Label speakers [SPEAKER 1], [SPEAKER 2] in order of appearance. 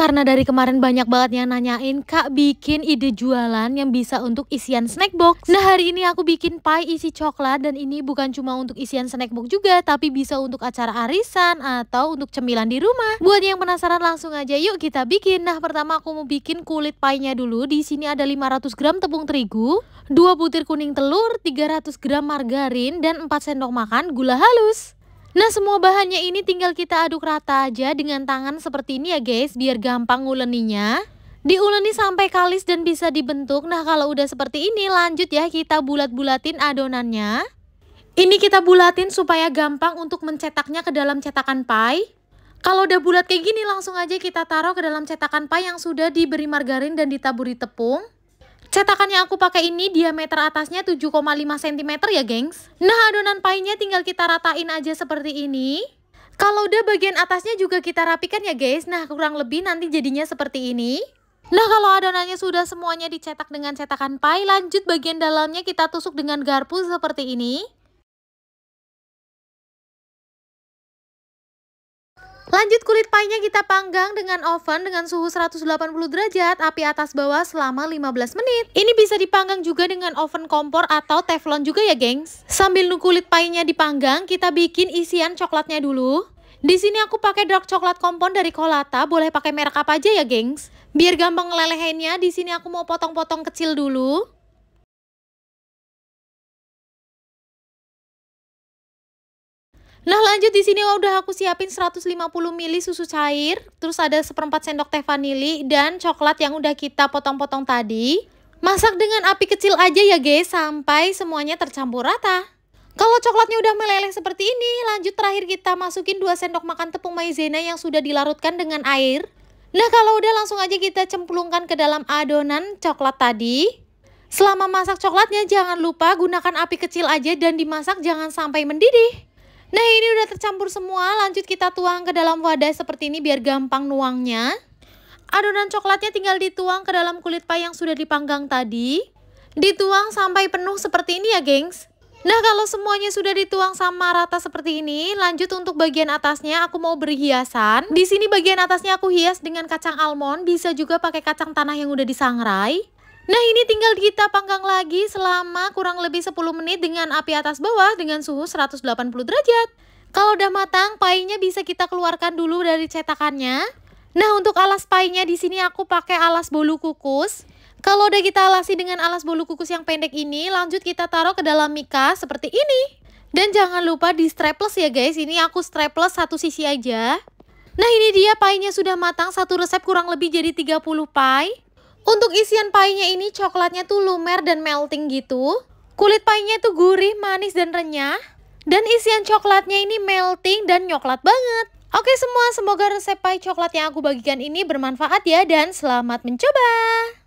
[SPEAKER 1] karena dari kemarin banyak banget yang nanyain kak bikin ide jualan yang bisa untuk isian snack box nah hari ini aku bikin pie isi coklat dan ini bukan cuma untuk isian snack box juga tapi bisa untuk acara arisan atau untuk cemilan di rumah buat yang penasaran langsung aja yuk kita bikin nah pertama aku mau bikin kulit pie-nya dulu di sini ada 500 gram tepung terigu 2 butir kuning telur 300 gram margarin dan 4 sendok makan gula halus Nah semua bahannya ini tinggal kita aduk rata aja dengan tangan seperti ini ya guys biar gampang nguleninya Diuleni sampai kalis dan bisa dibentuk Nah kalau udah seperti ini lanjut ya kita bulat-bulatin adonannya Ini kita bulatin supaya gampang untuk mencetaknya ke dalam cetakan pie Kalau udah bulat kayak gini langsung aja kita taruh ke dalam cetakan pie yang sudah diberi margarin dan ditaburi tepung Cetakan yang aku pakai ini diameter atasnya 7,5 cm ya gengs. Nah adonan painya tinggal kita ratain aja seperti ini. Kalau udah bagian atasnya juga kita rapikan ya guys. Nah kurang lebih nanti jadinya seperti ini. Nah kalau adonannya sudah semuanya dicetak dengan cetakan pie, lanjut bagian dalamnya kita tusuk dengan garpu seperti ini. Lanjut kulit pie kita panggang dengan oven dengan suhu 180 derajat, api atas bawah selama 15 menit. Ini bisa dipanggang juga dengan oven kompor atau teflon juga ya gengs. Sambil nunggu kulit pie dipanggang, kita bikin isian coklatnya dulu. Di sini aku pakai dark coklat kompon dari Kolata, boleh pakai merek apa aja ya gengs. Biar gampang ngelelehinnya, di sini aku mau potong-potong kecil dulu. Nah lanjut di sini udah aku siapin 150 ml susu cair, terus ada seperempat sendok teh vanili dan coklat yang udah kita potong-potong tadi. Masak dengan api kecil aja ya guys sampai semuanya tercampur rata. Kalau coklatnya udah meleleh seperti ini, lanjut terakhir kita masukin 2 sendok makan tepung maizena yang sudah dilarutkan dengan air. Nah kalau udah langsung aja kita cemplungkan ke dalam adonan coklat tadi. Selama masak coklatnya jangan lupa gunakan api kecil aja dan dimasak jangan sampai mendidih. Nah ini udah tercampur semua, lanjut kita tuang ke dalam wadah seperti ini biar gampang nuangnya. Adonan coklatnya tinggal dituang ke dalam kulit pie yang sudah dipanggang tadi. Dituang sampai penuh seperti ini ya gengs. Nah kalau semuanya sudah dituang sama rata seperti ini, lanjut untuk bagian atasnya aku mau beri hiasan. Di sini bagian atasnya aku hias dengan kacang almond, bisa juga pakai kacang tanah yang udah disangrai. Nah ini tinggal kita panggang lagi selama kurang lebih 10 menit dengan api atas bawah dengan suhu 180 derajat. Kalau udah matang, painya bisa kita keluarkan dulu dari cetakannya. Nah untuk alas painya di sini aku pakai alas bolu kukus. Kalau udah kita alasi dengan alas bolu kukus yang pendek ini, lanjut kita taruh ke dalam mika seperti ini. Dan jangan lupa di strapless ya guys, ini aku strapless satu sisi aja. Nah ini dia painya sudah matang, satu resep kurang lebih jadi 30 pai. Untuk isian pie ini coklatnya tuh lumer dan melting gitu. Kulit pie tuh gurih, manis, dan renyah. Dan isian coklatnya ini melting dan nyoklat banget. Oke semua, semoga resep pie coklat yang aku bagikan ini bermanfaat ya dan selamat mencoba.